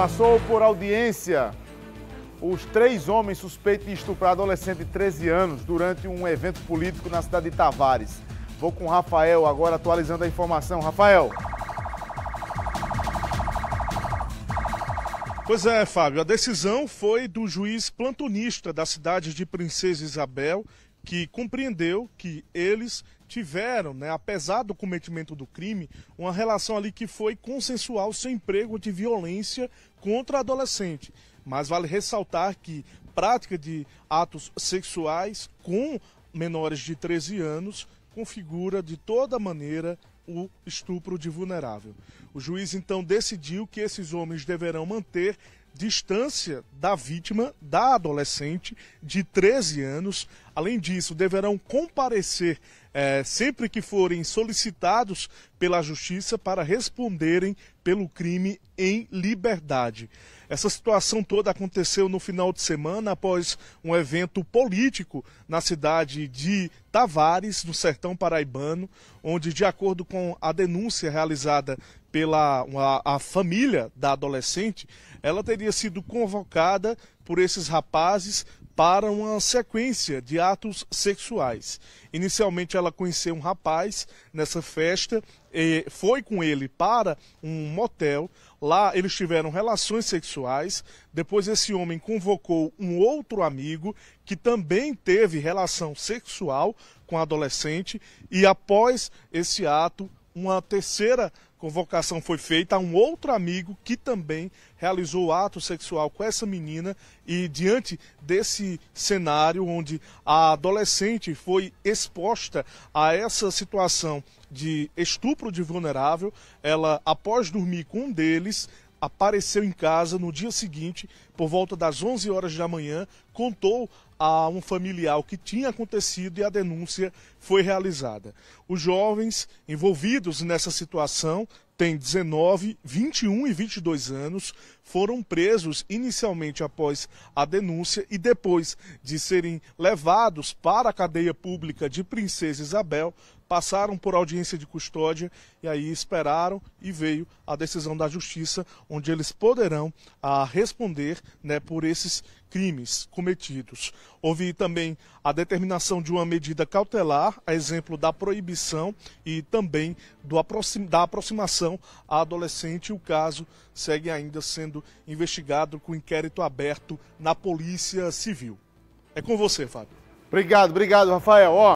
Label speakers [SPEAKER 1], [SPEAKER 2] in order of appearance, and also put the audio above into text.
[SPEAKER 1] Passou por audiência os três homens suspeitos de estuprar adolescente de 13 anos durante um evento político na cidade de Tavares. Vou com o Rafael agora atualizando a informação. Rafael. Pois é, Fábio, a decisão foi do juiz plantonista da cidade de Princesa Isabel que compreendeu que eles tiveram, né, apesar do cometimento do crime, uma relação ali que foi consensual sem emprego de violência contra adolescente. Mas vale ressaltar que prática de atos sexuais com menores de 13 anos configura de toda maneira o estupro de vulnerável. O juiz então decidiu que esses homens deverão manter distância da vítima, da adolescente, de 13 anos. Além disso, deverão comparecer é, sempre que forem solicitados pela justiça para responderem pelo crime em liberdade. Essa situação toda aconteceu no final de semana após um evento político na cidade de Tavares, no sertão paraibano, onde, de acordo com a denúncia realizada pela uma, a família da adolescente, ela teria sido convocada por esses rapazes para uma sequência de atos sexuais. Inicialmente, ela conheceu um rapaz nessa festa, e foi com ele para um motel. Lá, eles tiveram relações sexuais. Depois, esse homem convocou um outro amigo que também teve relação sexual com a adolescente. E após esse ato, uma terceira convocação foi feita a um outro amigo que também realizou ato sexual com essa menina e diante desse cenário onde a adolescente foi exposta a essa situação de estupro de vulnerável, ela após dormir com um deles, apareceu em casa no dia seguinte, por volta das 11 horas da manhã, contou a um familiar o que tinha acontecido e a denúncia foi realizada. Os jovens envolvidos nessa situação têm 19, 21 e 22 anos, foram presos inicialmente após a denúncia e depois de serem levados para a cadeia pública de Princesa Isabel, passaram por audiência de custódia e aí esperaram e veio a decisão da justiça, onde eles poderão a, ah, responder né, por esses crimes cometidos. Houve também a determinação de uma medida cautelar, a exemplo da proibição e também aproxim, da aproximação à adolescente. O caso segue ainda sendo investigado com inquérito aberto na Polícia Civil. É com você, Fábio. Obrigado, obrigado, Rafael.